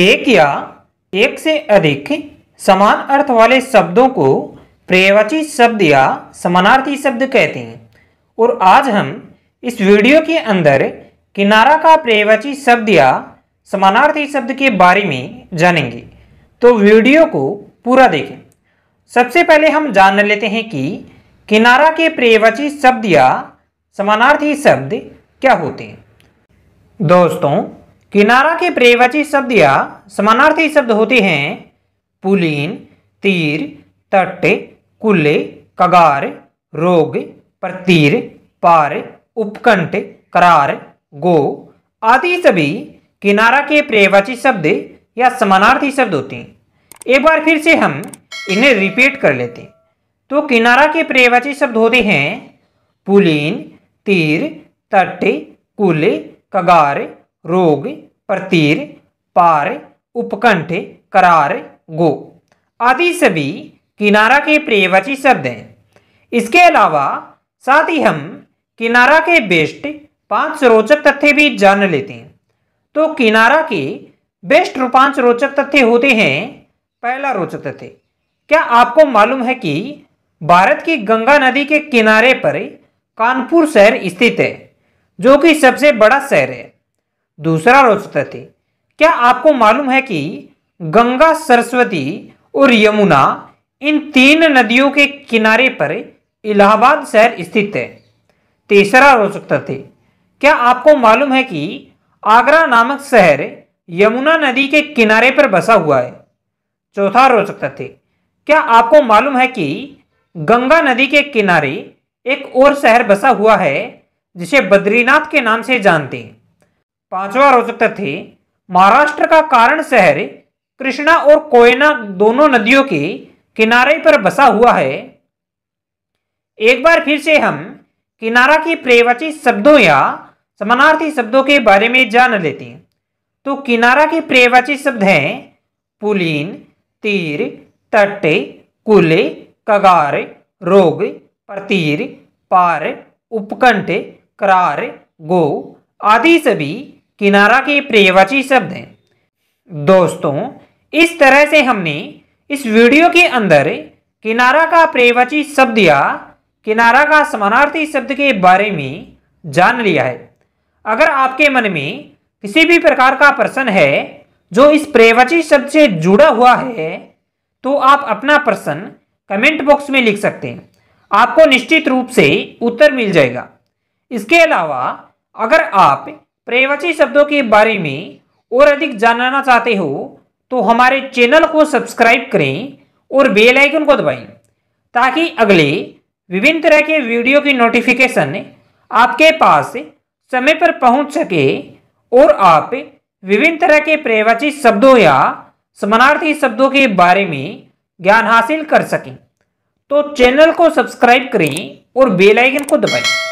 एक या एक से अधिक समान अर्थ वाले शब्दों को पर्यवाची शब्द या समानार्थी शब्द कहते हैं और आज हम इस वीडियो के अंदर किनारा का पर्यवाची शब्द या समानार्थी शब्द के बारे में जानेंगे तो वीडियो को पूरा देखें सबसे पहले हम जान लेते हैं कि किनारा के पर्यवाची शब्द या समानार्थी शब्द क्या होते हैं दोस्तों किनारा के प्रेवाची शब्द या समानार्थी शब्द होते हैं पुलीन तीर तट कुल्ले कगार रोग प्रतीर पार उपकंठ करार गो आदि सभी किनारा के प्रेवाची शब्द या समानार्थी शब्द होते हैं एक बार फिर से हम इन्हें रिपीट कर लेते हैं तो किनारा के प्रेवाची शब्द होते हैं पुलीन तीर तट कुल कगार रोग प्रतीर पार उपकंठ करार गो आदि सभी किनारा के प्रियवाची शब्द हैं इसके अलावा साथ ही हम किनारा के बेस्ट पांच रोचक तथ्य भी जान लेते हैं तो किनारा के बेस्ट पांच रोचक तथ्य होते हैं पहला रोचक तथ्य क्या आपको मालूम है कि भारत की गंगा नदी के किनारे पर कानपुर शहर स्थित है जो कि सबसे बड़ा शहर है दूसरा रोचक तथ्य क्या आपको मालूम है कि गंगा सरस्वती और यमुना इन तीन नदियों के किनारे पर इलाहाबाद शहर स्थित है तीसरा रोचक तथ्य क्या आपको मालूम है कि आगरा नामक शहर यमुना नदी के किनारे पर बसा हुआ है चौथा रोचक तथ्य क्या आपको मालूम है कि गंगा नदी के किनारे एक और शहर बसा हुआ है जिसे बद्रीनाथ के नाम से जानते हैं पांचवा रोचक तथ्य महाराष्ट्र का कारण शहर कृष्णा और कोयना दोनों नदियों के किनारे पर बसा हुआ है एक बार फिर से हम किनारा के प्रेवाची शब्दों या समानार्थी शब्दों के बारे में जान लेते हैं तो किनारा के प्रेवाची शब्द हैं पुलीन तीर तट कुल कगार रोग प्रतीर पार उपकंठ करार गो आदि सभी किनारा के प्रियवाची शब्द हैं दोस्तों इस तरह से हमने इस वीडियो के अंदर किनारा का प्रियवाची शब्द या किनारा का समानार्थी शब्द के बारे में जान लिया है अगर आपके मन में किसी भी प्रकार का प्रश्न है जो इस प्रेवची शब्द से जुड़ा हुआ है तो आप अपना प्रश्न कमेंट बॉक्स में लिख सकते हैं आपको निश्चित रूप से उत्तर मिल जाएगा इसके अलावा अगर आप प्रेवची शब्दों के बारे में और अधिक जानना चाहते हो तो हमारे चैनल को सब्सक्राइब करें और बेल आइकन को दबाएं ताकि अगले विभिन्न तरह के वीडियो की नोटिफिकेशन आपके पास समय पर पहुंच सके और आप विभिन्न तरह के प्रेवची शब्दों या समानार्थी शब्दों के बारे में ज्ञान हासिल कर सकें तो चैनल को सब्सक्राइब करें और बेल आइकन को दबाएं